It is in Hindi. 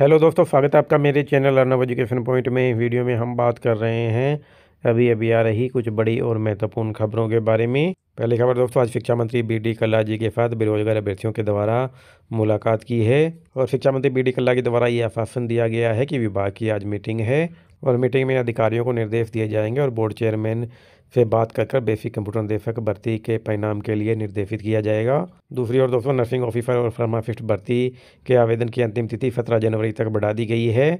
हेलो दोस्तों स्वागत है आपका मेरे चैनल अर्नव एजुकेशन पॉइंट में वीडियो में हम बात कर रहे हैं अभी अभी आ रही कुछ बड़ी और महत्वपूर्ण खबरों के बारे में पहली खबर दोस्तों आज शिक्षा मंत्री बी डी कल्ला जी के साथ बेरोजगार अभ्यर्थियों के द्वारा मुलाकात की है और शिक्षा मंत्री बी डी कल्ला के द्वारा ये आश्वासन दिया गया है कि विभाग की आज मीटिंग है और मीटिंग में अधिकारियों को निर्देश दिए जाएंगे और बोर्ड चेयरमैन से बात कर कर बेसिक कंप्यूटर निदेशक भर्ती के परिणाम के लिए निर्देशित किया जाएगा दूसरी ओर दोस्तों नर्सिंग ऑफिसर और फार्मासिस्ट भर्ती के आवेदन की अंतिम तिथि सत्रह जनवरी तक बढ़ा दी गई है